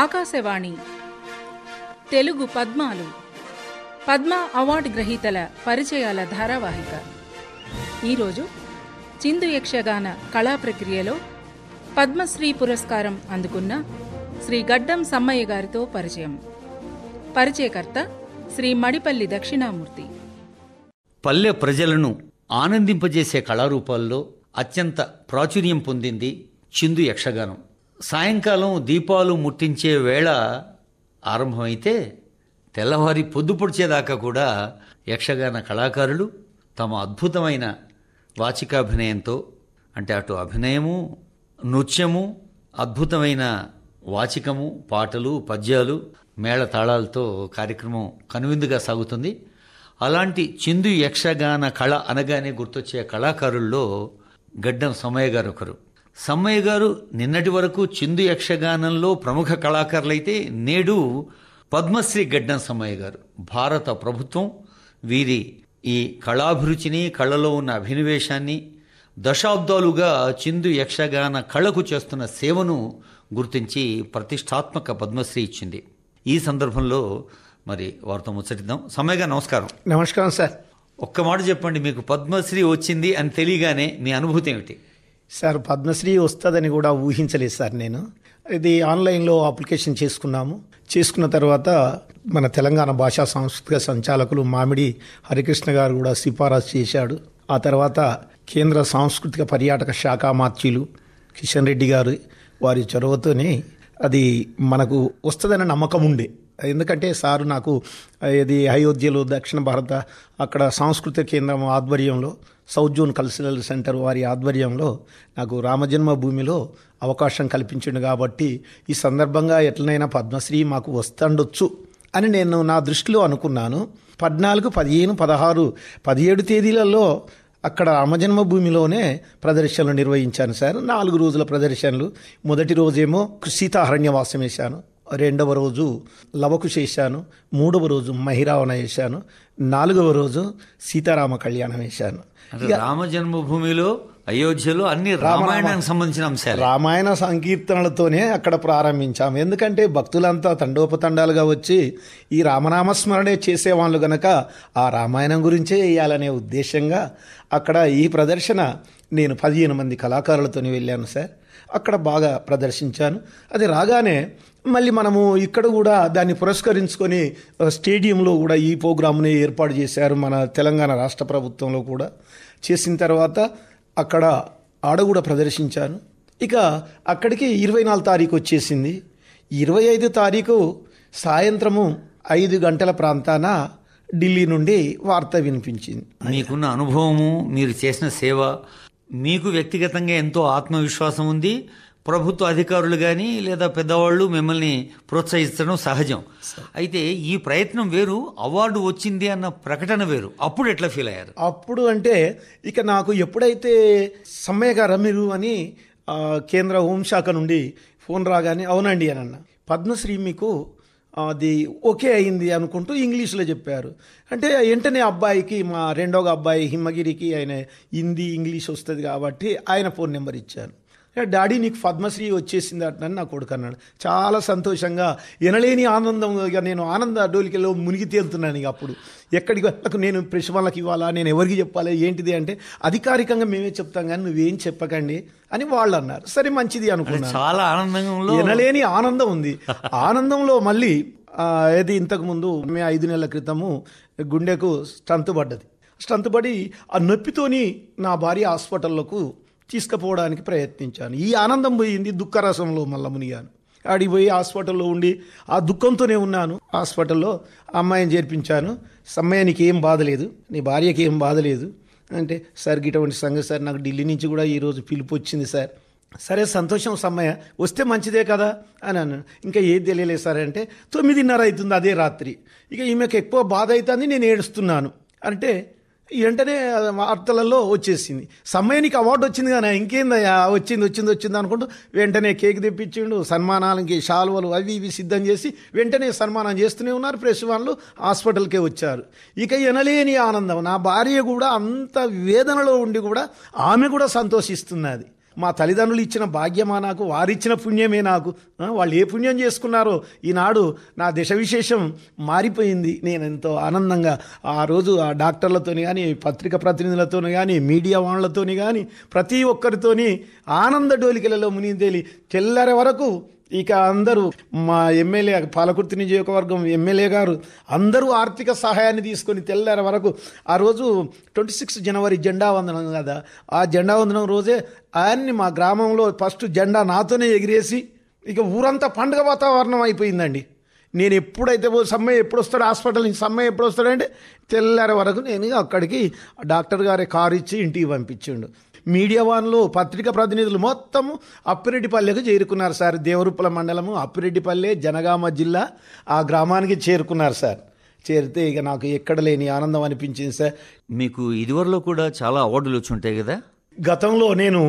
ఆకాశవాణి తెలుగు పద్మాలు పద్మ అవార్డు గ్రహీతల పరిచయాల ధారావాహిక ఈరోజు చిందు యక్షగాన కళా ప్రక్రియలో పద్మశ్రీ పురస్కారం అందుకున్న శ్రీ గడ్డం సమ్మయ్య గారితో పరిచయం పరిచయకర్త శ్రీ మడిపల్లి దక్షిణామూర్తి పల్లె ప్రజలను ఆనందింపజేసే కళారూపాల్లో అత్యంత ప్రాచుర్యం పొందింది చిందు యక్షగానం సాయంకాలం దీపాలు ముట్టించే వేళ ఆరంభమైతే తెల్లవారి పొద్దుపొడిచేదాకా కూడా యక్షగాన కళాకారులు తమ అద్భుతమైన వాచికాభినయంతో అంటే అటు అభినయము నృత్యము అద్భుతమైన వాచికము పాటలు పద్యాలు మేళ తాళాలతో కార్యక్రమం కనువిందుగా సాగుతుంది అలాంటి చిందు యక్షగాన కళ అనగానే గుర్తొచ్చే కళాకారుల్లో గడ్డం సోమయ్య గారు ఒకరు సమ్మయ్య గారు నిన్నటి వరకు చిందు యక్షగానంలో ప్రముఖ కళాకారులైతే నేడు పద్మశ్రీ గడ్డం సమ్మయ్య గారు భారత ప్రభుత్వం వీరి ఈ కళాభిరుచిని కళలో ఉన్న అభినవేశాన్ని దశాబ్దాలుగా చిందు యక్షగాన కళకు చేస్తున్న సేవను గుర్తించి ప్రతిష్టాత్మక పద్మశ్రీ ఇచ్చింది ఈ సందర్భంలో మరి వారితో ముచ్చటిద్దాం సమ్మయ్య గారు నమస్కారం నమస్కారం సార్ ఒక్క మాట చెప్పండి మీకు పద్మశ్రీ వచ్చింది అని తెలియగానే మీ అనుభూతి ఏమిటి సార్ పద్మశ్రీ వస్తుందని కూడా ఊహించలేదు సార్ నేను ఇది ఆన్లైన్లో అప్లికేషన్ చేసుకున్నాము చేసుకున్న తర్వాత మన తెలంగాణ భాషా సాంస్కృతిక సంచాలకులు మామిడి హరికృష్ణ గారు కూడా సిఫారసు చేశాడు ఆ తర్వాత కేంద్ర సాంస్కృతిక పర్యాటక శాఖ మార్చీలు కిషన్ రెడ్డి గారు వారి చొరవతోనే అది మనకు వస్తుందనే నమ్మకం ఉండే ఎందుకంటే సారు నాకు ఇది అయోధ్యలో దక్షిణ భారత అక్కడ సాంస్కృతిక కేంద్రం ఆధ్వర్యంలో సౌత్ జోన్ కల్చరల్ సెంటర్ వారి ఆధ్వర్యంలో నాకు రామజన్మభూమిలో అవకాశం కల్పించింది కాబట్టి ఈ సందర్భంగా ఎట్లనైనా పద్మశ్రీ మాకు వస్తుండొచ్చు అని నేను నా దృష్టిలో అనుకున్నాను పద్నాలుగు పదిహేను పదహారు పదిహేడు తేదీలలో అక్కడ రామజన్మభూమిలోనే ప్రదర్శనలు నిర్వహించాను సార్ నాలుగు రోజుల ప్రదర్శనలు మొదటి రోజేమో సీతాహరణ్యవాసం వేశాను రెండవ రోజు లవకు చేశాను మూడవ రోజు మహిరావణ వేశాను నాలుగవ రోజు సీతారామ కళ్యాణం వేశాను రామ జన్మభూమిలో అయోధ్యలో అన్ని రామాయణానికి సంబంధించిన అంశాలు రామాయణ సంకీర్తనలతోనే అక్కడ ప్రారంభించాం ఎందుకంటే భక్తులంతా తండోపతండాలుగా వచ్చి ఈ రామనామస్మరణే చేసేవాళ్ళు గనక ఆ రామాయణం గురించే వేయాలనే ఉద్దేశంగా అక్కడ ఈ ప్రదర్శన నేను పదిహేను మంది కళాకారులతోనే వెళ్ళాను సార్ అక్కడ బాగా ప్రదర్శించాను అది రాగానే మళ్ళీ మనము ఇక్కడ కూడా దాన్ని పురస్కరించుకొని స్టేడియంలో కూడా ఈ ప్రోగ్రామ్ని ఏర్పాటు చేశారు మన తెలంగాణ రాష్ట్ర ప్రభుత్వంలో కూడా చేసిన తర్వాత అక్కడ ఆడ కూడా ప్రదర్శించాను ఇక అక్కడికి ఇరవై నాలుగు తారీఖు వచ్చేసింది ఇరవై ఐదు తారీఖు సాయంత్రము ఐదు గంటల ప్రాంతాన ఢిల్లీ నుండి వార్త వినిపించింది మీకున్న అనుభవము మీరు చేసిన సేవ మీకు వ్యక్తిగతంగా ఎంతో ఆత్మవిశ్వాసం ఉంది ప్రభుత్వ అధికారులు కానీ లేదా పెద్దవాళ్ళు మిమ్మల్ని ప్రోత్సహించడం సహజం అయితే ఈ ప్రయత్నం వేరు అవార్డు వచ్చింది అన్న ప్రకటన వేరు అప్పుడు ఎట్లా ఫీల్ అయ్యారు అప్పుడు అంటే ఇక నాకు ఎప్పుడైతే సమ్మెగా మీరు అని కేంద్ర హోంశాఖ నుండి ఫోన్ రాగానే అవునండి అని అన్న పద్మశ్రీ మీకు అది ఓకే అయింది అనుకుంటూ ఇంగ్లీష్లో చెప్పారు అంటే వెంటనే అబ్బాయికి మా రెండవ అబ్బాయి హిమ్మగిరికి ఆయన హిందీ ఇంగ్లీష్ వస్తుంది కాబట్టి ఆయన ఫోన్ నెంబర్ ఇచ్చాను డాడీ నీకు పద్మశ్రీ వచ్చేసింది అంటున్నాను నా కొడుకు అన్నాడు చాలా సంతోషంగా వినలేని ఆనందంగా నేను ఆనంద డోలికలో మునిగి తేలుతున్నాను ఇక అప్పుడు ఎక్కడికి వాళ్ళకు నేను ప్రెస్ వాళ్ళకి ఇవ్వాలా నేను ఎవరికి చెప్పాలి ఏంటిది అంటే అధికారికంగా మేమే చెప్తాం కానీ నువ్వేం చెప్పకండి అని వాళ్ళు అన్నారు సరే మంచిది అనుకున్నాను చాలా ఆనందంగా వినలేని ఆనందం ఉంది ఆనందంలో మళ్ళీ ఏది ఇంతకుముందు మే ఐదు నెలల క్రితము గుండెకు స్టంతు పడ్డది స్టంత్ పడి ఆ నొప్పితోని నా భార్య హాస్పిటల్లోకు తీసుకుపోవడానికి ప్రయత్నించాను ఈ ఆనందం పోయింది దుఃఖరసంలో మళ్ళీ మునిగాను ఆడిపోయి హాస్పిటల్లో ఉండి ఆ దుఃఖంతోనే ఉన్నాను హాస్పిటల్లో అమ్మాయిని చేర్పించాను అమ్మాయినికి ఏం బాధలేదు నీ భార్యకి ఏం బాధలేదు అంటే సార్ ఇటువంటి సంగతి సార్ నాకు ఢిల్లీ నుంచి కూడా ఈరోజు పిలుపు వచ్చింది సార్ సరే సంతోషం సమయ వస్తే మంచిదే కదా అని అన్నాను ఇంకా ఏది తెలియలేదు సార్ అంటే తొమ్మిదిన్నర అవుతుంది అదే రాత్రి ఇక ఈమెకు ఎక్కువ బాధ అవుతుంది నేను ఏడుస్తున్నాను అంటే వెంటనే వార్తలలో వచ్చేసింది సమయానికి అవార్డు వచ్చింది కానీ ఇంకేందయ్యా వచ్చింది వచ్చింది వచ్చింది అనుకుంటూ వెంటనే కేక్ తెప్పించిండు సన్మానాలకి షాల్వలు అవి ఇవి సిద్ధం చేసి వెంటనే సన్మానం చేస్తూనే ఉన్నారు ప్రెస్ వాళ్ళు హాస్పిటల్కే వచ్చారు ఇక ఎనలేని ఆనందం నా భార్య కూడా అంత వేదనలో ఉండి కూడా ఆమె కూడా సంతోషిస్తున్నది మా తల్లిదండ్రులు ఇచ్చిన భాగ్యమా నాకు వారిచ్చిన పుణ్యమే నాకు వాళ్ళు ఏ పుణ్యం చేసుకున్నారో ఈనాడు నా దిశ విశేషం మారిపోయింది నేను ఎంతో ఆనందంగా ఆ రోజు ఆ డాక్టర్లతో కానీ పత్రిక ప్రతినిధులతోని కానీ మీడియా వాళ్ళతోని కానీ ప్రతి ఒక్కరితోని ఆనంద డోలికలలో మునిదేలి తెల్లరి వరకు ఇక అందరూ మా ఎమ్మెల్యే పాలకుర్తి నియోజకవర్గం ఎమ్మెల్యే గారు అందరూ ఆర్థిక సహాయాన్ని తీసుకొని తెల్లార వరకు ఆ రోజు ట్వంటీ సిక్స్ జనవరి జెండా వందనం కదా ఆ జెండా వందనం రోజే ఆయన్ని మా గ్రామంలో ఫస్ట్ జెండా నాతోనే ఎగిరేసి ఇక ఊరంతా పండుగ వాతావరణం అయిపోయిందండి నేను ఎప్పుడైతే సమ్మె ఎప్పుడు వస్తాడు హాస్పిటల్ నుంచి సమ్మె ఎప్పుడు వస్తాడంటే తెల్లారే వరకు నేను అక్కడికి డాక్టర్ గారి కారు ఇచ్చి ఇంటికి పంపించిండు మీడియా వాన్లు పత్రికా ప్రతినిధులు మొత్తం అప్పిరెడ్డిపల్లెకు చేరుకున్నారు సార్ దేవరుప్పల మండలము అప్పిరెడ్డిపల్లె జనగామ జిల్లా ఆ గ్రామానికి చేరుకున్నారు సార్ చేరితే ఇక నాకు ఎక్కడ లేని ఆనందం అనిపించింది సార్ మీకు ఇదివరలో కూడా చాలా అవార్డులు వచ్చి ఉంటాయి కదా గతంలో నేను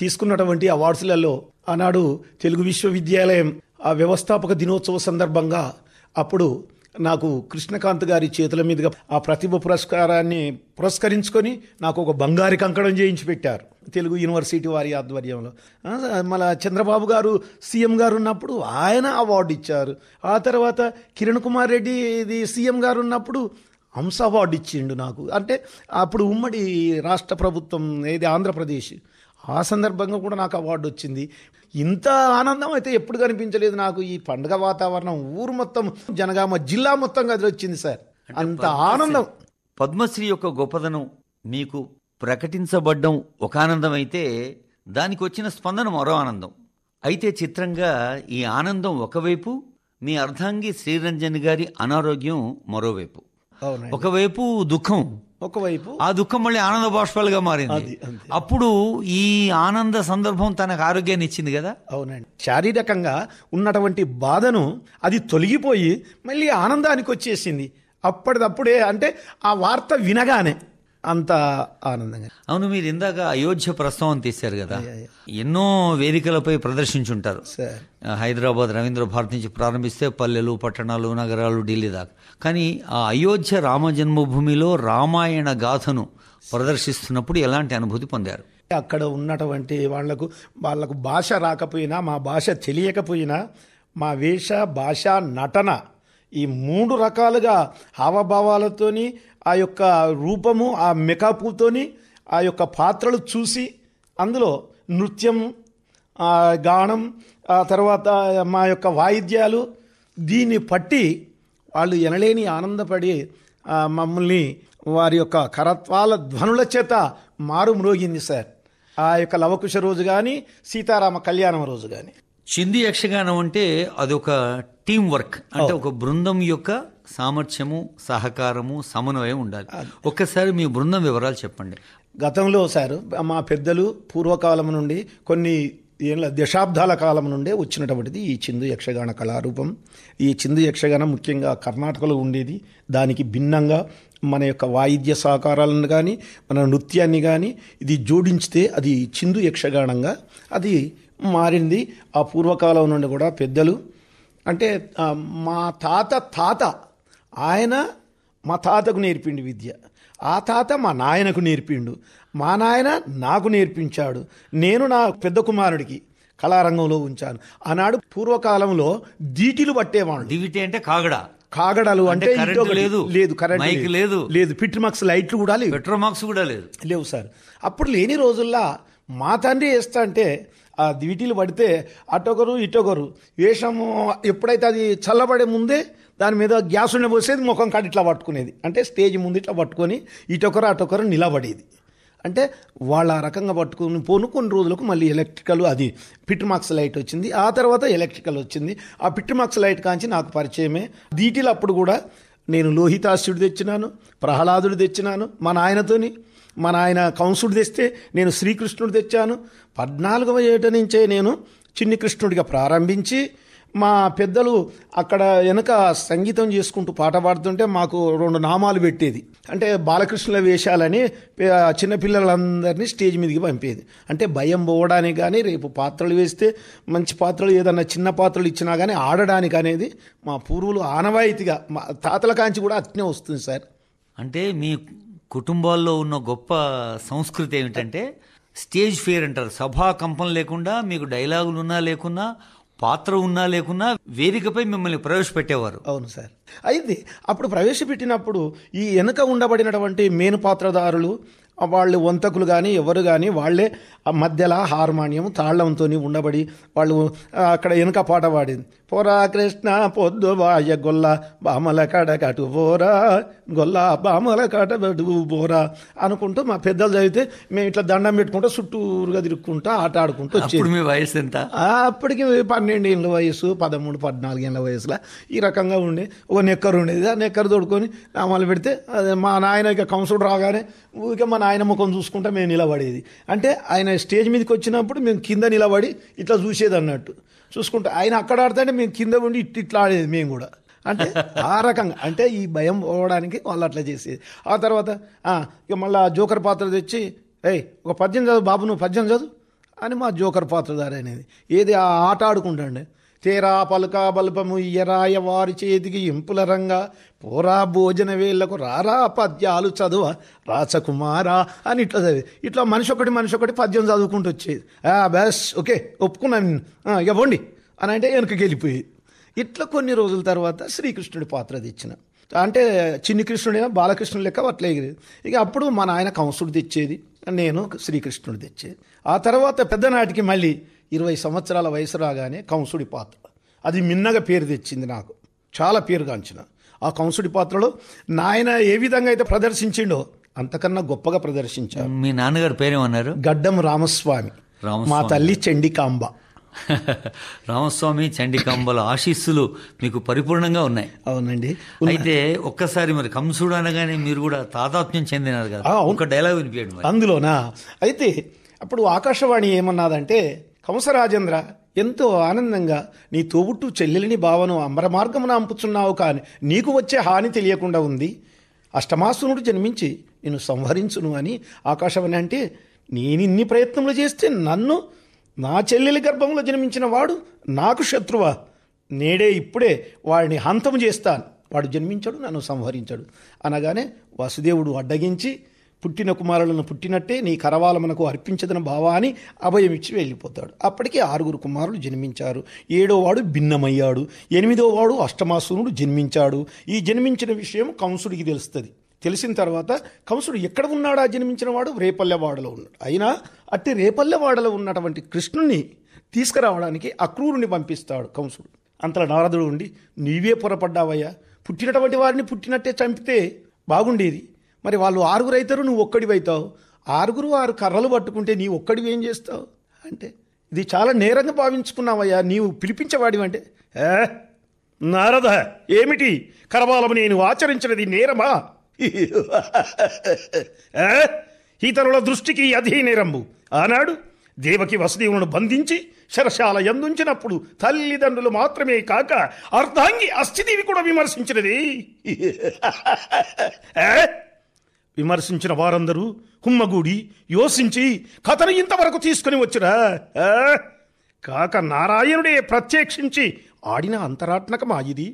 తీసుకున్నటువంటి అవార్డ్స్లలో ఆనాడు తెలుగు విశ్వవిద్యాలయం ఆ వ్యవస్థాపక దినోత్సవ సందర్భంగా అప్పుడు నాకు కృష్ణకాంత్ గారి చేతుల మీదుగా ఆ ప్రతిభ పురస్కారాన్ని పురస్కరించుకొని నాకు ఒక బంగారు కంకణం చేయించి పెట్టారు తెలుగు యూనివర్సిటీ వారి ఆధ్వర్యంలో మళ్ళీ చంద్రబాబు గారు సీఎం గారు ఉన్నప్పుడు ఆయన అవార్డు ఇచ్చారు ఆ తర్వాత కిరణ్ కుమార్ రెడ్డి ఇది సీఎం గారు ఉన్నప్పుడు హంస అవార్డు ఇచ్చిండు నాకు అంటే అప్పుడు ఉమ్మడి రాష్ట్ర ప్రభుత్వం ఏది ఆంధ్రప్రదేశ్ ఆ సందర్భంగా కూడా నాకు అవార్డు వచ్చింది ఇంత ఆనందం అయితే ఎప్పుడు కనిపించలేదు నాకు ఈ పండుగ వాతావరణం ఊరు మొత్తం జనగామ జిల్లా మొత్తం కదిలి వచ్చింది సార్ అంత ఆనందం పద్మశ్రీ యొక్క గొప్పదనం మీకు ప్రకటించబడ్డం ఒక ఆనందం అయితే దానికి వచ్చిన స్పందన మరో ఆనందం అయితే చిత్రంగా ఈ ఆనందం ఒకవైపు మీ అర్ధాంగి శ్రీరంజన్ గారి అనారోగ్యం మరోవైపు ఒకవైపు దుఃఖం ఒకవైపు ఆ దుఃఖం మళ్ళీ ఆనంద పాష్పాలుగా మారింది అప్పుడు ఈ ఆనంద సందర్భం తనకు ఆరోగ్యాన్ని ఇచ్చింది కదా అవునండి శారీరకంగా ఉన్నటువంటి బాధను అది తొలగిపోయి మళ్ళీ ఆనందానికి వచ్చేసింది అప్పటిదప్పుడే అంటే ఆ వార్త వినగానే అంత ఆనందంగా అవును మీరు ఇందాక అయోధ్య ప్రస్తావన తీశారు కదా ఎన్నో వేదికలపై ప్రదర్శించుంటారు హైదరాబాద్ రవీంద్ర భారత్ నుంచి ప్రారంభిస్తే పల్లెలు పట్టణాలు నగరాలు ఢిల్లీ దాకా కానీ ఆ అయోధ్య రామ జన్మభూమిలో రామాయణ గాథను ప్రదర్శిస్తున్నప్పుడు ఎలాంటి అనుభూతి పొందారు అక్కడ ఉన్నటువంటి వాళ్లకు వాళ్లకు భాష రాకపోయినా మా భాష తెలియకపోయినా మా వేష భాష నటన ఈ మూడు రకాలుగా హావభావాలతోని ఆ యొక్క రూపము ఆ మెకాపుతోని ఆ యొక్క పాత్రలు చూసి అందులో నృత్యం గానం ఆ తర్వాత మా యొక్క వాయిద్యాలు దీన్ని పట్టి వాళ్ళు ఎనలేని ఆనందపడి మమ్మల్ని వారి యొక్క కరత్వాల ధ్వనుల చేత మారు మ్రోగింది సార్ ఆ యొక్క లవకుశ రోజు కానీ సీతారామ కళ్యాణం రోజు కానీ చింది యక్షగానం అంటే అదొక టీం వర్క్ అంటే ఒక బృందం యొక్క సామర్థ్యము సహకారము సమన్వయం ఉండాలి ఒక్కసారి మీ బృందం వివరాలు చెప్పండి గతంలో సార్ మా పెద్దలు పూర్వకాలం నుండి కొన్ని ఏళ్ళ దశాబ్దాల కాలం నుండే వచ్చినటువంటిది ఈ చిందు యక్షగాన కళారూపం ఈ చిందు యక్షగానం ముఖ్యంగా కర్ణాటకలో ఉండేది దానికి భిన్నంగా మన యొక్క వాయిద్య సహకారాలను కానీ మన నృత్యాన్ని కానీ ఇది జోడించితే అది చిందు యక్షగానంగా అది మారింది ఆ పూర్వకాలం నుండి కూడా పెద్దలు అంటే మా తాత తాత ఆయన మా తాతకు నేర్పిండు విద్య ఆ తాత మా నాయనకు నేర్పిండు మా నాయన నాకు నేర్పించాడు నేను నా పెద్ద కుమారుడికి కళారంగంలో ఉంచాను ఆనాడు పూర్వకాలంలో దీటిలు పట్టేవాడు దీటి అంటే కాగడ కాగడాలు అంటే లేదు లేదు కరెంటు లేదు లేదు పిట్రమాక్స్ లైట్లు కూడా లేవు పిట్రమాక్స్ కూడా లేదు లేవు సార్ అప్పుడు లేని రోజుల్లో మా తండ్రి వేస్తా అంటే ఆ వీటిలు పడితే అటొకరు ఇటొకరు వేషము ఎప్పుడైతే అది చల్లబడే ముందే దాని మీద గ్యాస్ ఉండే పోసేది ముఖం కాడి ఇట్లా పట్టుకునేది అంటే స్టేజ్ ముందు ఇట్లా పట్టుకొని ఇటొకరు అటొకరు నిలబడేది అంటే వాళ్ళు ఆ రకంగా పట్టుకుని పోను కొన్ని రోజులకు మళ్ళీ ఎలక్ట్రికల్ అది పిట్మాక్స్ మార్క్స్ లైట్ వచ్చింది ఆ తర్వాత ఎలక్ట్రికల్ వచ్చింది ఆ పిట్మాక్స్ మార్క్స్ లైట్ కాంచి నాకు పరిచయమే దీటిలో అప్పుడు కూడా నేను లోహితాస్యుడు తెచ్చినాను ప్రహ్లాదుడు తెచ్చినాను మా నాయనతోని మన ఆయన కంసుడు తెస్తే నేను శ్రీకృష్ణుడు తెచ్చాను పద్నాలుగవ ఏట నుంచే నేను చిన్ని కృష్ణుడిగా ప్రారంభించి మా పెద్దలు అక్కడ వెనక సంగీతం చేసుకుంటూ పాట పాడుతుంటే మాకు రెండు నామాలు పెట్టేది అంటే బాలకృష్ణుల వేషాలని చిన్నపిల్లలందరినీ స్టేజ్ మీదకి పంపేది అంటే భయం పోవడానికి కానీ రేపు పాత్రలు వేస్తే మంచి పాత్రలు ఏదన్నా చిన్న పాత్రలు ఇచ్చినా కానీ ఆడడానికి అనేది మా పూర్వులు ఆనవాయితీగా మా తాతల కాంచి కూడా అట్నే వస్తుంది సార్ అంటే మీ కుటుంబాల్లో ఉన్న గొప్ప సంస్కృతి ఏమిటంటే స్టేజ్ ఫేర్ అంటారు సభా కంపం లేకుండా మీకు డైలాగులు ఉన్నా లేకున్నా పాత్ర ఉన్నా లేకున్నా వేదికపై మిమ్మల్ని ప్రవేశపెట్టేవారు అవును సార్ అయితే అప్పుడు ప్రవేశపెట్టినప్పుడు ఈ వెనుక ఉండబడినటువంటి మెయిన్ పాత్రదారులు వాళ్ళు వంతకులు కానీ ఎవరు కానీ వాళ్ళే మధ్యలో హార్మోనియం తాళంతో ఉండబడి వాళ్ళు అక్కడ వెనుక పాట పాడింది పోరా కృష్ణ పొద్దు వాయ గొల్ల బామల కడకటు పోరా గొల్ల బామల కడబెటు పోరా అనుకుంటూ మా పెద్దలు చదివితే మేము ఇట్లా దండం పెట్టుకుంటూ చుట్టూరుగా తిరుక్కుంటూ ఆట ఆడుకుంటూ వచ్చేది మీ వయసు ఎంత అప్పటికి పన్నెండు ఏళ్ళ వయసు పదమూడు పద్నాలుగు ఏళ్ళ వయసులో ఈ రకంగా ఉండే ఒక నెక్కరు ఉండేది ఆ నెక్కరు తోడుకొని నామాలు పెడితే మా నాయన ఇక కౌన్సిల్ రాగానే ఊరికే మా నాయన ముఖం చూసుకుంటే మేము నిలబడేది అంటే ఆయన స్టేజ్ మీదకి వచ్చినప్పుడు మేము కింద నిలబడి ఇట్లా చూసేది అన్నట్టు చూసుకుంటా ఆయన అక్కడ ఆడితే మేము కింద ఉండి ఇట్టి ఇట్లా ఆడేది మేము కూడా అంటే ఆ రకంగా అంటే ఈ భయం పోవడానికి వాళ్ళు అట్లా చేసేది ఆ తర్వాత ఇక మళ్ళీ ఆ జోకర్ పాత్ర తెచ్చి ఏయ్ ఒక పద్యం చదువు బాబు నువ్వు పద్యం చదువు అని మా జోకర్ పాత్రధారి అనేది ఏది ఆ ఆట ఆడుకుంటాండి తేరా పలుక బల్పము ఇయరాయ వారి చేతికి ఇంపుల రంగా పోరా భోజన వేళ్లకు రారా పద్యాలు చదువ రాచకుమారా అని ఇట్లా చదివి ఇట్లా మనిషి ఒకటి మనిషి ఒకటి పద్యం చదువుకుంటూ వచ్చేది బస్ ఓకే ఒప్పుకున్నాను ఇక పోండి అని అంటే వెనక గెలిపోయి ఇట్లా కొన్ని రోజుల తర్వాత శ్రీకృష్ణుడి పాత్ర తెచ్చిన అంటే చిన్ని కృష్ణుడైనా బాలకృష్ణుడు లెక్క అట్లా ఇక అప్పుడు మా నాయన కంసుడు తెచ్చేది నేను శ్రీకృష్ణుడు తెచ్చేది ఆ తర్వాత పెద్దనాటికి మళ్ళీ ఇరవై సంవత్సరాల వయసు రాగానే కంసుడి పాత్ర అది మిన్నగా పేరు తెచ్చింది నాకు చాలా పేరుగాంచిన ఆ కంసుడి పాత్రలో నాయన ఏ విధంగా అయితే ప్రదర్శించిండో అంతకన్నా గొప్పగా ప్రదర్శించారు మీ నాన్నగారు పేరేమన్నారు గడ్డం రామస్వామి మా తల్లి చండికాంబ రామస్వామి చండికాంబల ఆశీస్సులు మీకు పరిపూర్ణంగా ఉన్నాయి అవునండి అయితే ఒక్కసారి మరి కంసుడు అనగానే మీరు కూడా తాదాత్మ్యం చెందినారు కదా ఒక డైలాగ్ వినిపించండి అందులోనా అయితే అప్పుడు ఆకాశవాణి కంస కంసరాజేంద్ర ఎంతో ఆనందంగా నీ తోబుట్టు చెల్లెలిని భావను అమర మార్గమున అంపుచున్నావు కాని నీకు వచ్చే హాని తెలియకుండా ఉంది అష్టమాసునుడు జన్మించి నేను సంహరించును అని ఆకాశవాణి అంటే నేనిన్ని ప్రయత్నములు చేస్తే నన్ను నా చెల్లెలి గర్భంలో జన్మించిన వాడు నాకు శత్రువా నేడే ఇప్పుడే వాడిని హంతం చేస్తాను వాడు జన్మించాడు నన్ను సంహరించాడు అనగానే వసుదేవుడు అడ్డగించి పుట్టిన కుమారులను పుట్టినట్టే నీ కరవాలమనకు అర్పించదన భావాన్ని అభయమిచ్చి వెళ్ళిపోతాడు అప్పటికే ఆరుగురు కుమారులు జన్మించారు ఏడో వాడు భిన్నమయ్యాడు ఎనిమిదో వాడు అష్టమాసునుడు జన్మించాడు ఈ జన్మించిన విషయం కంసుడికి తెలుస్తుంది తెలిసిన తర్వాత కంసుడు ఎక్కడ ఉన్నాడా జన్మించిన వాడు రేపల్లెవాడలో ఉన్నాడు అయినా అట్టి రేపల్లెవాడలో ఉన్నటువంటి కృష్ణుని తీసుకురావడానికి అక్రూరుని పంపిస్తాడు కంసుడు అంతలో నారదుడు ఉండి నీవే పొరపడ్డావయ్యా పుట్టినటువంటి వారిని పుట్టినట్టే చంపితే బాగుండేది మరి వాళ్ళు ఆరుగురు అవుతారు నువ్వు ఒక్కడివైతావు ఆరుగురు ఆరు కర్రలు పట్టుకుంటే నీ ఒక్కడివి ఏం చేస్తావు అంటే ఇది చాలా నేరంగా భావించుకున్నావయ్యా నీవు ఏ నారద ఏమిటి కరబాలము నేను ఆచరించినది నేరమా ఇతరుల దృష్టికి అధీనిరంబు ఆనాడు దేవకి వసుదేవులను బంధించి శరశాల ఎందుంచినప్పుడు తల్లిదండ్రులు మాత్రమే కాక అర్ధాంగి అస్థిదేవి కూడా విమర్శించినది విమర్శించిన వారందరూ హుమ్మగూడి యోసించి కథను ఇంతవరకు తీసుకుని వచ్చురా కాక నారాయణుడే ప్రత్యక్షించి ఆడిన అంతరాత్మకమా ఇది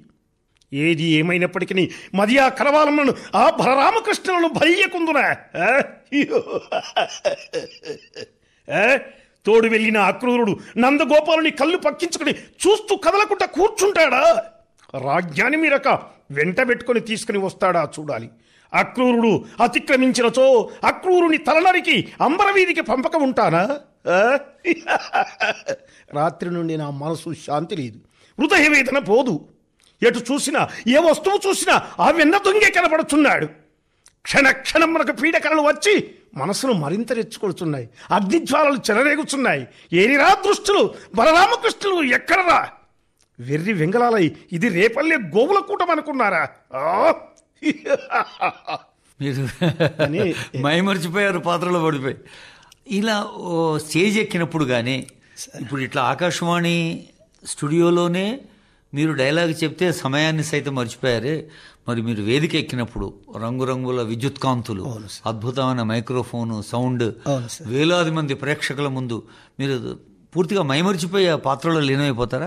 ఏది ఏమైనప్పటికీ మదియా కరవాలమ్మను ఆ బలరామకృష్ణులను భల్యకుందునా తోడు వెళ్ళిన అక్రూరుడు నందగోపాలుని కళ్ళు పక్కించుకుని చూస్తూ కదలకుండా కూర్చుంటాడా రాజ్యాన్ని మీరక వెంట పెట్టుకుని తీసుకుని వస్తాడా చూడాలి అక్రూరుడు అతిక్రమించినచో అక్రూరుని తలనరికి అంబరవీధికి పంపక ఉంటానా రాత్రి నుండి నా మనసు శాంతి లేదు హృదయ వేదన పోదు ఎటు చూసినా ఏ వస్తువు చూసినా ఆ విన్న దొంగే కనబడుతున్నాడు క్షణక్షణం మనకు పీడకలలు వచ్చి మనసును మరింత రెచ్చుకొడుతున్నాయి అగ్నిజ్వాలలు చెలరేగుతున్నాయి ఏరిరా దృష్టులు బలరామకృష్ణులు ఎక్కడరా వెర్రి వెంగళాలై ఇది రేపల్లే గోవుల కూటం అనుకున్నారా మీరు మైమర్చిపోయారు పాత్రలో పడిపోయి ఇలా స్టేజ్ ఎక్కినప్పుడు కానీ ఇప్పుడు ఇట్లా ఆకాశవాణి స్టూడియోలోనే మీరు డైలాగ్ చెప్తే సమయాన్ని సైతం మర్చిపోయారే మరి మీరు వేదిక ఎక్కినప్పుడు రంగురంగుల విద్యుత్ కాంతులు అద్భుతమైన మైక్రోఫోను సౌండ్ వేలాది మంది ప్రేక్షకుల ముందు మీరు పూర్తిగా మైమర్చిపోయే పాత్రలో లీనమైపోతారా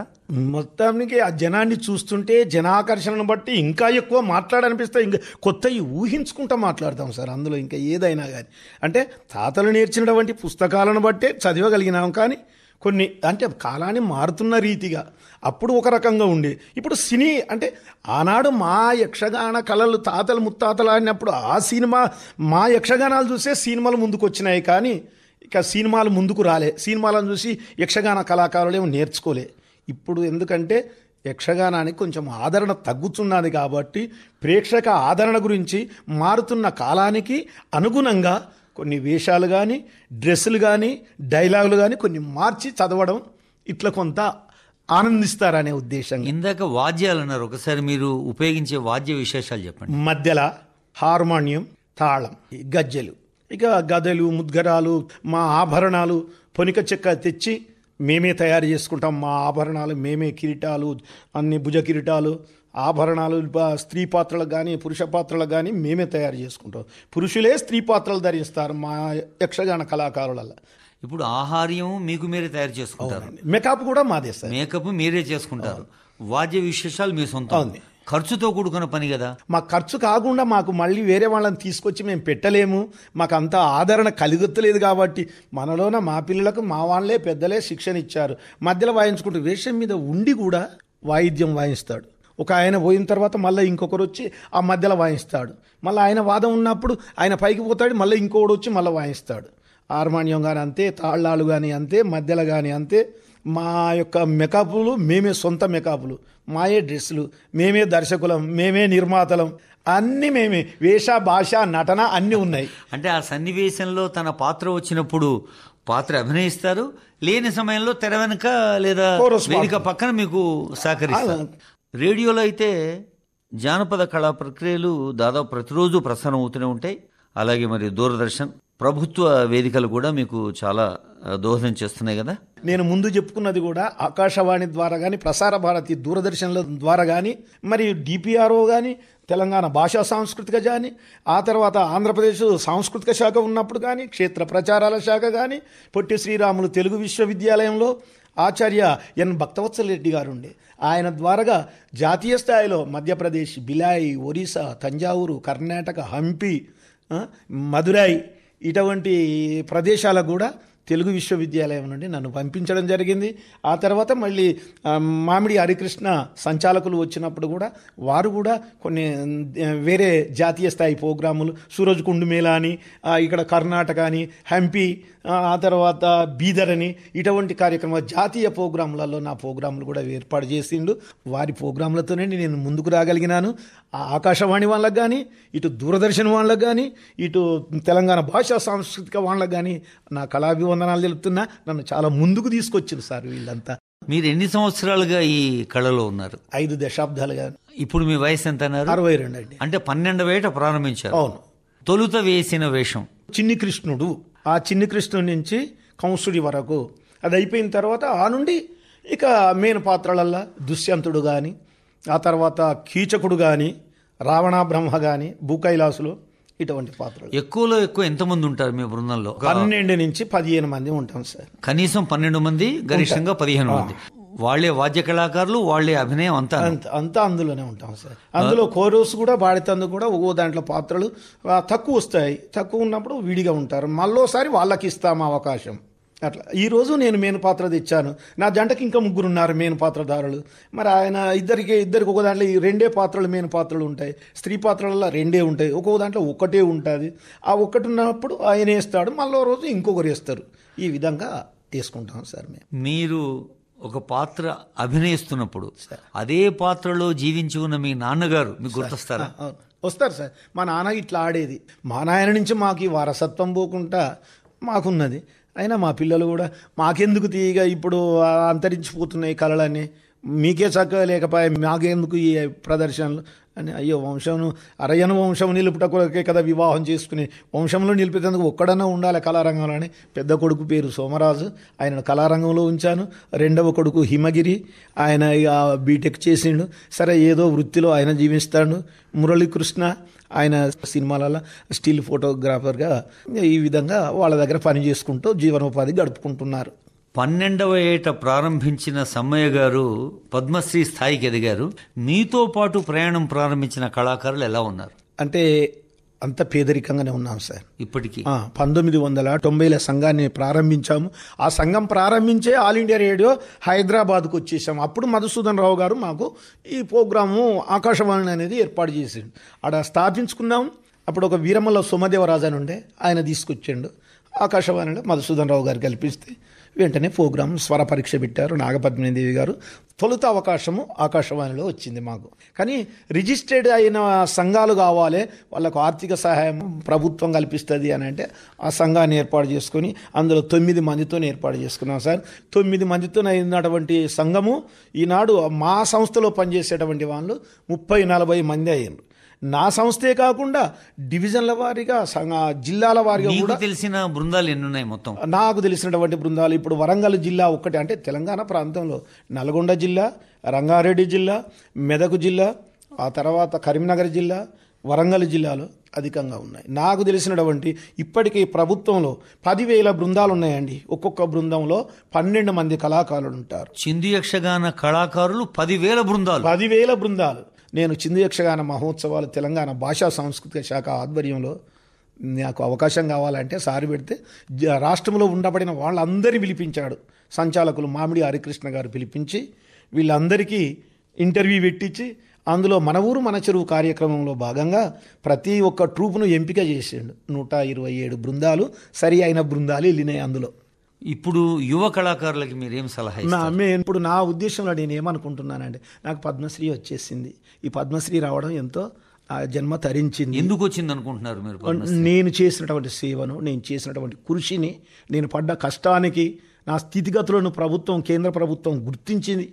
మొత్తానికి ఆ జనాన్ని చూస్తుంటే జనాకర్షణను బట్టి ఇంకా ఎక్కువ మాట్లాడనిపిస్తే ఇంకా కొత్తవి ఊహించుకుంటూ మాట్లాడతాం సార్ అందులో ఇంకా ఏదైనా కానీ అంటే తాతలు నేర్చినటువంటి పుస్తకాలను బట్టే చదివగలిగినాం కానీ కొన్ని అంటే కాలాన్ని మారుతున్న రీతిగా అప్పుడు ఒక రకంగా ఉండే ఇప్పుడు సినీ అంటే ఆనాడు మా యక్షగాన కళలు తాతలు ముత్తాతలు అన్నప్పుడు ఆ సినిమా మా యక్షగానాలు చూసే సినిమాలు ముందుకు వచ్చినాయి కానీ ఇక సినిమాలు ముందుకు రాలే సినిమాలను చూసి యక్షగాన కళాకారులు ఏమో నేర్చుకోలే ఇప్పుడు ఎందుకంటే యక్షగానానికి కొంచెం ఆదరణ తగ్గుతున్నది కాబట్టి ప్రేక్షక ఆదరణ గురించి మారుతున్న కాలానికి అనుగుణంగా కొన్ని వేషాలు కానీ డ్రెస్సులు కానీ డైలాగులు కానీ కొన్ని మార్చి చదవడం ఇట్లా కొంత ఆనందిస్తారనే ఉద్దేశం ఇందాక వాద్యాలు అన్నారు ఒకసారి మీరు ఉపయోగించే వాద్య విశేషాలు చెప్పండి మధ్యల హార్మోనియం తాళం గజ్జెలు ఇక గదలు ముద్గరాలు మా ఆభరణాలు పొనిక చెక్క తెచ్చి మేమే తయారు చేసుకుంటాం మా ఆభరణాలు మేమే కిరీటాలు అన్ని భుజ కిరీటాలు ఆభరణాలు స్త్రీ పాత్రలకు కానీ పురుష పాత్రలకు కానీ మేమే తయారు చేసుకుంటాం పురుషులే స్త్రీ పాత్రలు ధరిస్తారు మా యక్షగాన కళాకారులలో ఇప్పుడు ఆహార్యం మీకు మీరే తయారు చేసుకుంటారు మేకప్ కూడా మాదే సార్ మేకప్ మీరే చేసుకుంటారు వాద్య విశేషాలు మీ సొంతం ఖర్చుతో కూడుకున్న పని కదా మా ఖర్చు కాకుండా మాకు మళ్ళీ వేరే వాళ్ళని తీసుకొచ్చి మేము పెట్టలేము మాకు అంత ఆదరణ కలిగొత్తలేదు కాబట్టి మనలోన మా పిల్లలకు మా వాళ్ళే పెద్దలే శిక్షణ ఇచ్చారు మధ్యలో వాయించుకుంటూ వేషం మీద ఉండి కూడా వాయిద్యం వాయిస్తాడు ఒక ఆయన పోయిన తర్వాత మళ్ళీ ఇంకొకరు వచ్చి ఆ మధ్యలో వాయిస్తాడు మళ్ళీ ఆయన వాదం ఉన్నప్పుడు ఆయన పైకి పోతాడు మళ్ళీ ఇంకొకడు వచ్చి మళ్ళీ వాయిస్తాడు హార్మానియం కానీ అంతే తాళ్ళాలు కానీ అంతే మధ్యలో కానీ అంతే మా యొక్క మెకాపులు మేమే సొంత మెకాపులు మాయే డ్రెస్సులు మేమే దర్శకులం మేమే నిర్మాతలం అన్నీ మేమే వేష భాష నటన అన్నీ ఉన్నాయి అంటే ఆ సన్నివేశంలో తన పాత్ర వచ్చినప్పుడు పాత్ర అభినయిస్తారు లేని సమయంలో తెర వెనుక లేదా వేదిక పక్కన మీకు సహకరిస్తారు రేడియోలో అయితే జానపద కళా ప్రక్రియలు దాదాపు ప్రతిరోజు ప్రసారం అవుతూనే ఉంటాయి అలాగే మరి దూరదర్శన్ ప్రభుత్వ వేదికలు కూడా మీకు చాలా దోహదం చేస్తున్నాయి కదా నేను ముందు చెప్పుకున్నది కూడా ఆకాశవాణి ద్వారా కానీ ప్రసార భారతి దూరదర్శన్ల ద్వారా కానీ మరి డిపిఆర్ఓ కానీ తెలంగాణ భాషా సాంస్కృతిక కానీ ఆ తర్వాత ఆంధ్రప్రదేశ్ సాంస్కృతిక శాఖ ఉన్నప్పుడు కానీ క్షేత్ర ప్రచారాల శాఖ కానీ పొట్టి శ్రీరాములు తెలుగు విశ్వవిద్యాలయంలో ఆచార్య ఎన్ భక్తవత్సల రెడ్డి గారు ఉండే ఆయన ద్వారాగా జాతీయ స్థాయిలో మధ్యప్రదేశ్ బిలాయి ఒరిస్సా తంజావూరు కర్ణాటక హంపి మధురాయి ఇటువంటి ప్రదేశాలకు కూడా తెలుగు విశ్వవిద్యాలయం నుండి నన్ను పంపించడం జరిగింది ఆ తర్వాత మళ్ళీ మామిడి హరికృష్ణ సంచాలకులు వచ్చినప్పుడు కూడా వారు కూడా కొన్ని వేరే జాతీయ స్థాయి ప్రోగ్రాములు సూరజ్ కుండు మేళా అని ఇక్కడ కర్ణాటక అని హంపి ఆ తర్వాత బీదర్ అని ఇటువంటి కార్యక్రమాలు జాతీయ ప్రోగ్రాంలలో నా ప్రోగ్రాంలు కూడా ఏర్పాటు చేసిండు వారి ప్రోగ్రాంలతోనే నేను ముందుకు రాగలిగినాను ఆకాశవాణి వాళ్ళకు కానీ ఇటు దూరదర్శన్ వాళ్ళకు కానీ ఇటు తెలంగాణ భాషా సాంస్కృతిక వాళ్ళకు కానీ నా కళాభివందనాలు తెలుపుతున్నా నన్ను చాలా ముందుకు తీసుకొచ్చింది సార్ వీళ్ళంతా మీరు ఎన్ని సంవత్సరాలుగా ఈ కళలో ఉన్నారు ఐదు దశాబ్దాలుగా ఇప్పుడు మీ వయసు ఎంత అన్నారు అరవై రెండు అండి అంటే పన్నెండు వేట ప్రారంభించారు అవును తొలుత వేసిన వేషం చిన్ని కృష్ణుడు ఆ చిన్ని కృష్ణుడి నుంచి కంసుడి వరకు అది అయిపోయిన తర్వాత ఆ నుండి ఇక మెయిన్ పాత్రలల్లో దుష్యంతుడు కానీ ఆ తర్వాత కీచకుడు కానీ రావణ బ్రహ్మ కానీ భూకైలాసులు ఇటువంటి పాత్రలు ఎక్కువలో ఎక్కువ ఎంతమంది ఉంటారు మీ బృందంలో పన్నెండు నుంచి పదిహేను మంది ఉంటాం సార్ కనీసం పన్నెండు మంది గరిష్టంగా పదిహేను మంది వాళ్లే వాద్య కళాకారులు వాళ్లే అభినయం అంతా అంతా అందులోనే ఉంటాం సార్ అందులో కోరోస్ కూడా బాడితందు కూడా ఓ దాంట్లో పాత్రలు తక్కువ వస్తాయి తక్కువ ఉన్నప్పుడు విడిగా ఉంటారు మళ్ళోసారి వాళ్ళకి ఇస్తాం అవకాశం అట్లా ఈరోజు నేను మేను పాత్ర తెచ్చాను నా జంటకి ఇంకా ముగ్గురు ఉన్నారు మేను పాత్రధారులు మరి ఆయన ఇద్దరికి ఇద్దరికి ఒక దాంట్లో ఈ రెండే పాత్రలు మేను పాత్రలు ఉంటాయి స్త్రీ పాత్రలలో రెండే ఉంటాయి ఒక్కొక్క దాంట్లో ఒక్కటే ఉంటుంది ఆ ఒక్కటి ఉన్నప్పుడు ఆయన వేస్తాడు మళ్ళీ రోజు ఇంకొకరు వేస్తారు ఈ విధంగా తీసుకుంటాం సార్ మేము మీరు ఒక పాత్ర అభినయిస్తున్నప్పుడు అదే పాత్రలో జీవించి ఉన్న మీ నాన్నగారు మీకు గుర్తొస్తారా వస్తారు సార్ మా నాన్న ఇట్లా ఆడేది మా నాయన నుంచి మాకు ఈ వారసత్వం పోకుండా మాకున్నది అయినా మా పిల్లలు కూడా మాకెందుకు తీయగా ఇప్పుడు అంతరించిపోతున్నాయి కళలని మీకే చక్కగా లేకపోయా మాకెందుకు ఈ ప్రదర్శనలు అని అయ్యో వంశంను అరయన వంశం నిలుపుటకులకే కదా వివాహం చేసుకుని వంశంలో నిలిపేందుకు ఒక్కడన్నా ఉండాలి కళారంగంలో అని పెద్ద కొడుకు పేరు సోమరాజు ఆయనను కళారంగంలో ఉంచాను రెండవ కొడుకు హిమగిరి ఆయన బీటెక్ చేసిండు సరే ఏదో వృత్తిలో ఆయన జీవిస్తాడు మురళీకృష్ణ ఆయన సినిమాలలో స్టిల్ ఫోటోగ్రాఫర్గా ఈ విధంగా వాళ్ళ దగ్గర పని చేసుకుంటూ జీవనోపాధి గడుపుకుంటున్నారు పన్నెండవ ఏట ప్రారంభించిన సమ్మయ్య గారు పద్మశ్రీ స్థాయికి ఎదిగారు మీతో పాటు ప్రయాణం ప్రారంభించిన కళాకారులు ఎలా ఉన్నారు అంటే అంత పేదరికంగానే ఉన్నాం సార్ ఇప్పటికీ పంతొమ్మిది వందల తొంభైల సంఘాన్ని ప్రారంభించాము ఆ సంఘం ప్రారంభించే ఆల్ ఇండియా రేడియో హైదరాబాద్కు వచ్చేసాము అప్పుడు మధుసూదన్ రావు గారు మాకు ఈ ప్రోగ్రాము ఆకాశవాణి అనేది ఏర్పాటు చేసిండు ఆడ స్థాపించుకున్నాం అప్పుడు ఒక వీరమల్ల సుమదేవరాజు అని ఉండే ఆయన తీసుకొచ్చిండు ఆకాశవాణిలో మధుసూదన్ రావు గారు కల్పిస్తే వెంటనే ప్రోగ్రామ్ స్వర పరీక్ష పెట్టారు నాగపద్మినీదేవి గారు తొలుత అవకాశము ఆకాశవాణిలో వచ్చింది మాకు కానీ రిజిస్టర్డ్ అయిన సంఘాలు కావాలి వాళ్ళకు ఆర్థిక సహాయం ప్రభుత్వం కల్పిస్తుంది అని అంటే ఆ సంఘాన్ని ఏర్పాటు చేసుకుని అందులో తొమ్మిది మందితో ఏర్పాటు చేసుకున్నాం సార్ తొమ్మిది మందితో అయినటువంటి సంఘము ఈనాడు మా సంస్థలో పనిచేసేటువంటి వాళ్ళు ముప్పై నలభై మంది అయ్యారు నా సంస్థే కాకుండా డివిజన్ల వారీగా జిల్లాల వారిగా కూడా తెలిసిన బృందాలు ఎన్ని ఉన్నాయి మొత్తం నాకు తెలిసినటువంటి బృందాలు ఇప్పుడు వరంగల్ జిల్లా ఒక్కటి అంటే తెలంగాణ ప్రాంతంలో నల్గొండ జిల్లా రంగారెడ్డి జిల్లా మెదక్ జిల్లా ఆ తర్వాత కరీంనగర్ జిల్లా వరంగల్ జిల్లాలో అధికంగా ఉన్నాయి నాకు తెలిసినటువంటి ఇప్పటికీ ప్రభుత్వంలో పదివేల బృందాలు ఉన్నాయండి ఒక్కొక్క బృందంలో పన్నెండు మంది కళాకారులు ఉంటారు చిందు యక్షగాన కళాకారులు పదివేల బృందాలు పదివేల బృందాలు నేను చిందు యక్షగాన మహోత్సవాలు తెలంగాణ భాషా సాంస్కృతిక శాఖ ఆధ్వర్యంలో నాకు అవకాశం కావాలంటే సారి పెడితే రాష్ట్రంలో ఉండబడిన వాళ్ళందరినీ పిలిపించాడు సంచాలకులు మామిడి హరికృష్ణ గారు పిలిపించి వీళ్ళందరికీ ఇంటర్వ్యూ పెట్టించి అందులో మన ఊరు మన చెరువు కార్యక్రమంలో భాగంగా ప్రతి ఒక్క ట్రూప్ను ఎంపిక చేసిండు నూట ఇరవై ఏడు బృందాలు సరి అయిన బృందాలు వెళ్ళినాయి అందులో ఇప్పుడు యువ కళాకారులకి మీరేం సలహా మేము ఇప్పుడు నా ఉద్దేశంలో నేను ఏమనుకుంటున్నానండి నాకు పద్మశ్రీ వచ్చేసింది ఈ పద్మశ్రీ రావడం ఎంతో ఆ జన్మ తరించింది ఎందుకు వచ్చింది అనుకుంటున్నారు మీరు నేను చేసినటువంటి సేవను నేను చేసినటువంటి కృషిని నేను పడ్డ కష్టానికి నా స్థితిగతులను ప్రభుత్వం కేంద్ర ప్రభుత్వం గుర్తించింది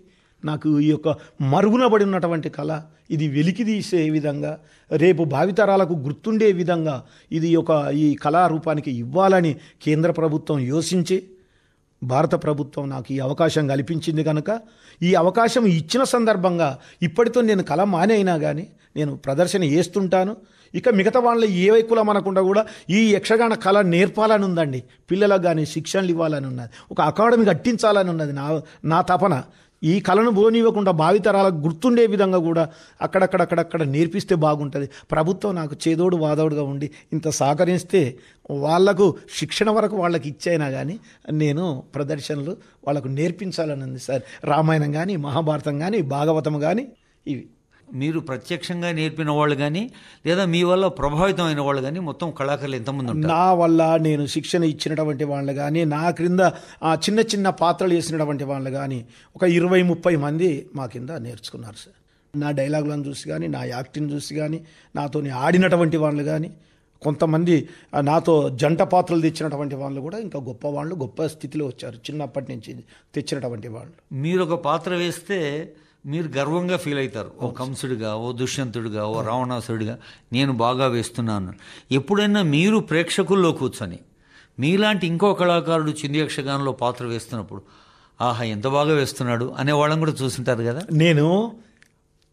నాకు ఈ యొక్క మరుగునబడి ఉన్నటువంటి కళ ఇది వెలికి తీసే విధంగా రేపు భావితరాలకు గుర్తుండే విధంగా ఇది ఒక ఈ కళారూపానికి ఇవ్వాలని కేంద్ర ప్రభుత్వం యోచించి భారత ప్రభుత్వం నాకు ఈ అవకాశం కల్పించింది కనుక ఈ అవకాశం ఇచ్చిన సందర్భంగా ఇప్పటితో నేను కళ మానైనా కానీ నేను ప్రదర్శన వేస్తుంటాను ఇక మిగతా వాళ్ళ ఏ వైకులం అనకుండా కూడా ఈ యక్షగాన కళ నేర్పాలని ఉందండి పిల్లలకు కానీ శిక్షణలు ఇవ్వాలని ఉన్నది ఒక అకాడమీ కట్టించాలని ఉన్నది నా నా తపన ఈ కళను బోనివ్వకుండా భావితరాలకు గుర్తుండే విధంగా కూడా అక్కడక్కడక్కడక్కడ నేర్పిస్తే బాగుంటుంది ప్రభుత్వం నాకు చేదోడు వాదోడుగా ఉండి ఇంత సహకరిస్తే వాళ్లకు శిక్షణ వరకు వాళ్ళకి ఇచ్చైనా కానీ నేను ప్రదర్శనలు వాళ్ళకు నేర్పించాలని ఉంది సార్ రామాయణం కానీ మహాభారతం కానీ భాగవతం కానీ ఇవి మీరు ప్రత్యక్షంగా నేర్పిన వాళ్ళు కానీ లేదా మీ వల్ల ప్రభావితమైన వాళ్ళు కానీ మొత్తం కళాకారులు ఎంతమంది నా వల్ల నేను శిక్షణ ఇచ్చినటువంటి వాళ్ళు కానీ నా క్రింద చిన్న చిన్న పాత్రలు వేసినటువంటి వాళ్ళు కానీ ఒక ఇరవై ముప్పై మంది మా కింద నేర్చుకున్నారు సార్ నా డైలాగులను చూసి కానీ నా యాక్టింగ్ చూసి కానీ నాతోని ఆడినటువంటి వాళ్ళు కానీ కొంతమంది నాతో జంట పాత్రలు తెచ్చినటువంటి వాళ్ళు కూడా ఇంకా గొప్ప వాళ్ళు గొప్ప స్థితిలో వచ్చారు చిన్నప్పటి నుంచి తెచ్చినటువంటి వాళ్ళు మీరు ఒక పాత్ర వేస్తే మీరు గర్వంగా ఫీల్ అవుతారు ఓ కంసుడిగా ఓ దుష్యంతుడిగా ఓ రావణాసుడిగా నేను బాగా వేస్తున్నాను ఎప్పుడైనా మీరు ప్రేక్షకుల్లో కూర్చొని మీలాంటి ఇంకో కళాకారుడు చింది యక్షగానంలో పాత్ర వేస్తున్నప్పుడు ఆహా ఎంత బాగా వేస్తున్నాడు అనే వాళ్ళని కూడా చూసుంటారు కదా నేను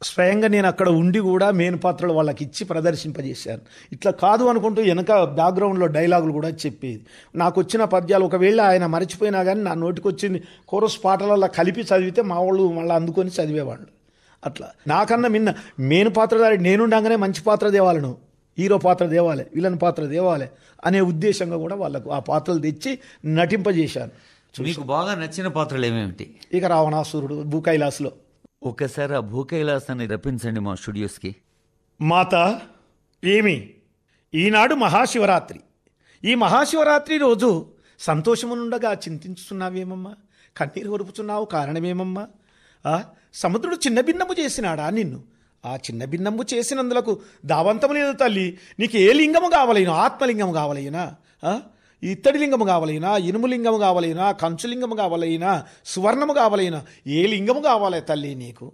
స్వయంగా నేను అక్కడ ఉండి కూడా మెయిన్ పాత్రలు వాళ్ళకి ఇచ్చి ప్రదర్శింపజేశాను ఇట్లా కాదు అనుకుంటూ వెనక బ్యాక్గ్రౌండ్లో డైలాగులు కూడా చెప్పేది నాకు వచ్చిన పద్యాలు ఒకవేళ ఆయన మర్చిపోయినా కానీ నా నోటికొచ్చింది కోరస్ పాటలలో కలిపి చదివితే మా వాళ్ళు మళ్ళీ అందుకొని చదివేవాళ్ళు అట్లా నాకన్నా మిన్న మెయిన్ పాత్ర నేనుండగానే మంచి పాత్ర దేవాలను హీరో పాత్ర దేవాలే విలన్ పాత్ర దేవాలే అనే ఉద్దేశంగా కూడా వాళ్ళకు ఆ పాత్రలు తెచ్చి నటింపజేశాను మీకు బాగా నచ్చిన పాత్రలు ఏమేమిటి ఇక రావణాసురుడు భూకైలాసులో ఒకసారి ఆ భూకైలాసాన్ని రప్పించండి మా స్టూడియోస్కి మాత ఏమి ఈనాడు మహాశివరాత్రి ఈ మహాశివరాత్రి రోజు సంతోషమునుండగా చింతించుతున్నావేమమ్మా కన్నీరు ఒరుపుతున్నావు కారణమేమమ్మా సముద్రుడు చిన్న భిన్నము చేసినాడా నిన్ను ఆ చిన్న భిన్నము చేసినందులకు దావంతము లేదు తల్లి నీకు ఏ లింగము కావలేను ఆత్మలింగము కావలేనా ఇత్తడి లింగము కావాలైనా ఇనుములింగము కావాలైనా కంచులింగము కావాలైనా సువర్ణము కావాలైనా ఏ లింగము కావాలి తల్లి నీకు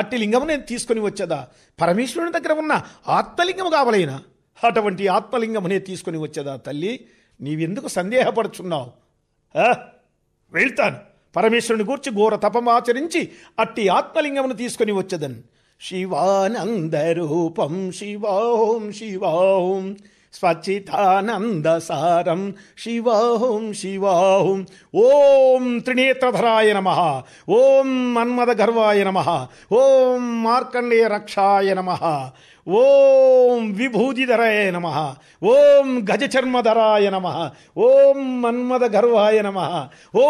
అట్టి లింగము నేను తీసుకొని వచ్చేదా పరమేశ్వరుని దగ్గర ఉన్న ఆత్మలింగము కావాలైనా అటువంటి ఆత్మలింగము నేను తీసుకొని వచ్చేదా తల్లి నీవెందుకు సందేహపడుచున్నావు వెళ్తాను పరమేశ్వరుని గూర్చి ఘోర తపం ఆచరించి అట్టి ఆత్మలింగమును తీసుకొని వచ్చేదని శివానందరూపం శివాం శివాం स्वचितानन्दसारं शिव ॐ शिव ॐ ॐ त्रिनेत्रधराय नमः ॐ मन्मदगर्वाय नमः ॐ मार्कण्डेयरक्षाय नमः ॐ विभूतिधराय नमः ॐ गजचर्मधराय नमः ॐ मन्मदगर्वाय नमः ॐ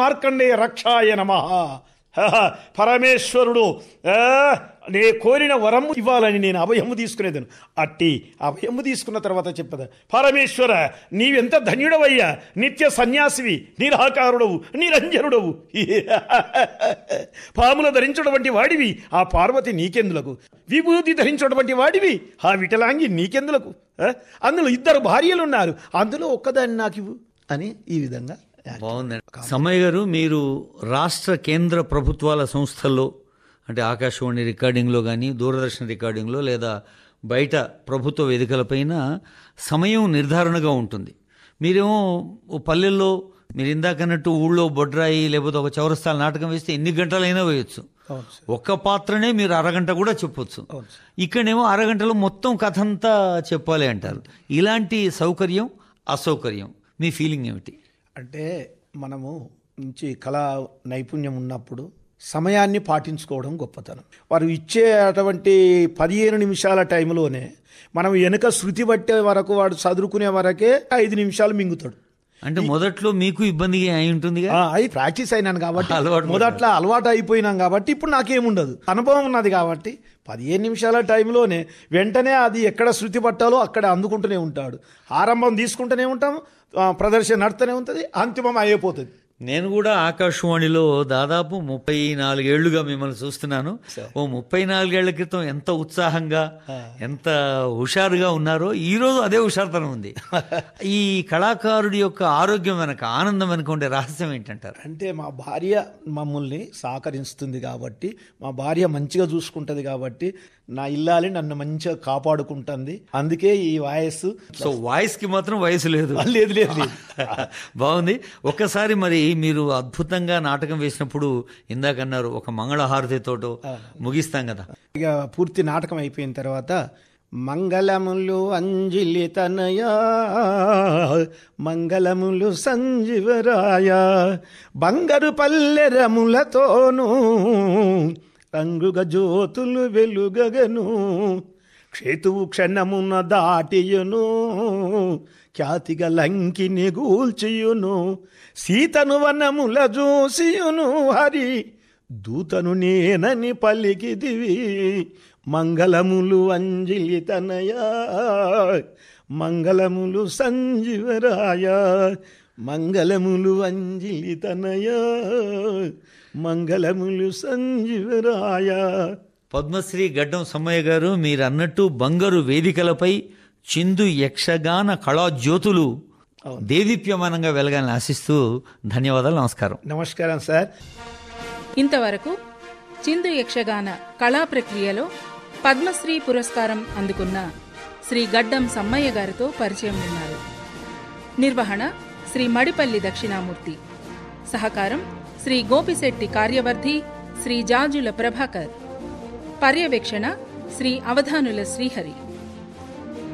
मार्कण्डेयरक्षाय नमः పరమేశ్వరుడు నే కోరిన వరము ఇవ్వాలని నేను అభయము తీసుకునేదాను అట్టి అభయము తీసుకున్న తర్వాత చెప్పదా పరమేశ్వర నీవెంత ధన్యుడవయ్యా నిత్య సన్యాసివి నిరాకారుడవు నిరంజనుడవు పాములు ధరించటువంటి వాడివి ఆ పార్వతి నీకెందులకు విభూతి ధరించటువంటి వాడివి ఆ విటలాంగి నీకెందులకు అందులో ఇద్దరు భార్యలున్నారు అందులో ఒక్కదాన్ని నాకు ఇవ్వు అని ఈ విధంగా బాగుందండి సమయ్ గారు మీరు రాష్ట్ర కేంద్ర ప్రభుత్వాల సంస్థల్లో అంటే ఆకాశవాణి రికార్డింగ్లో కానీ దూరదర్శన్ రికార్డింగ్లో లేదా బయట ప్రభుత్వ వేదికలపైన సమయం నిర్ధారణగా ఉంటుంది మీరేమో పల్లెల్లో మీరు ఇందాకన్నట్టు ఊళ్ళో బొడ్రాయి లేకపోతే ఒక చౌరస్తాల నాటకం వేస్తే ఎన్ని గంటలైనా వేయచ్చు ఒక్క పాత్రనే మీరు అరగంట కూడా చెప్పొచ్చు ఇక్కడేమో అరగంటలో మొత్తం కథ అంతా చెప్పాలి అంటారు ఇలాంటి సౌకర్యం అసౌకర్యం మీ ఫీలింగ్ ఏమిటి అంటే మనము మంచి కళా నైపుణ్యం ఉన్నప్పుడు సమయాన్ని పాటించుకోవడం గొప్పతనం వారు ఇచ్చే అటువంటి పదిహేను నిమిషాల టైంలోనే మనం వెనుక శృతి పట్టే వరకు వాడు చదువుకునే వరకే ఐదు నిమిషాలు మింగుతాడు అంటే మొదట్లో మీకు ఇబ్బంది అయి ఉంటుంది అది ప్రాక్టీస్ అయినాను కాబట్టి మొదట్లో అలవాటు అయిపోయినాం కాబట్టి ఇప్పుడు నాకేముండదు అనుభవం ఉన్నది కాబట్టి పదిహేను నిమిషాల టైంలోనే వెంటనే అది ఎక్కడ శృతి పట్టాలో అక్కడ అందుకుంటూనే ఉంటాడు ఆరంభం తీసుకుంటూనే ఉంటాము ప్రదర్శన నడుతూనే ఉంటుంది అంతిమం అయిపోతుంది నేను కూడా ఆకాశవాణిలో దాదాపు ముప్పై నాలుగేళ్లుగా మిమ్మల్ని చూస్తున్నాను ఓ ముప్పై నాలుగేళ్ల క్రితం ఎంత ఉత్సాహంగా ఎంత హుషారుగా ఉన్నారో ఈరోజు అదే హుషారుతనం ఉంది ఈ కళాకారుడి యొక్క ఆరోగ్యం వెనక ఆనందం వెనక ఉండే రహస్యం ఏంటంటారు అంటే మా భార్య మమ్మల్ని సహకరిస్తుంది కాబట్టి మా భార్య మంచిగా చూసుకుంటుంది కాబట్టి నా ఇల్లాలి నన్ను మంచిగా కాపాడుకుంటుంది అందుకే ఈ వాయిస్ సో వాయిస్ కి మాత్రం వయసు లేదు లేదు లేదు బాగుంది ఒకసారి మరి మీరు అద్భుతంగా నాటకం వేసినప్పుడు ఇందాకన్నారు ఒక తోట ముగిస్తాం కదా ఇక పూర్తి నాటకం అయిపోయిన తర్వాత మంగళములు అంజలి తనయా మంగళములు సంజీవరాయ బంగారు పల్లెరములతోనూ రంగుగ జ్యోతులు వెలుగగను క్షేతువు క్షణమున దాటియును ఖ్యాతిగా లంకిని గూల్చియును సీతను వనముల జోసియును హరి దూతను నేనని పలికిదివి మంగళములు అంజలి తనయా మంగళములు సంజీవరాయ మంగళములు అంజలి తనయ మంగళములు సంజీవరాయ పద్మశ్రీ గడ్డం సమ్మయ్య గారు మీరు అన్నట్టు బంగారు వేదికలపై చిందు యక్షగాన కళాజ్యోతులు దేదీప్యమానంగా వెలగాలని ఆశిస్తూ ధన్యవాదాలు నమస్కారం నమస్కారం సార్ ఇంతవరకు చిందు యక్షగాన కళా ప్రక్రియలో పద్మశ్రీ పురస్కారం అందుకున్న శ్రీ గడ్డం సమ్మయ్య గారితో పరిచయం ఉన్నారు నిర్వహణ శ్రీ మడిపల్లి దక్షిణామూర్తి సహకారం శ్రీ గోపిశెట్టి కార్యవర్ధి శ్రీ జాజుల ప్రభాకర్ పర్యవేక్షణ శ్రీ అవధానుల శ్రీహరి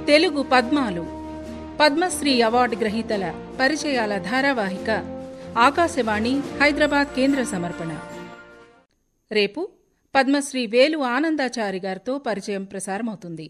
తెలుగు పద్మాలు పద్మశ్రీ అవార్డు గ్రహీతల పరిచయాల ధారావాహిక ఆకాశవాణి హైదరాబాద్ కేంద్ర సమర్పణ రేపు పద్మశ్రీ వేలు ఆనందాచారి గారితో పరిచయం ప్రసారమవుతుంది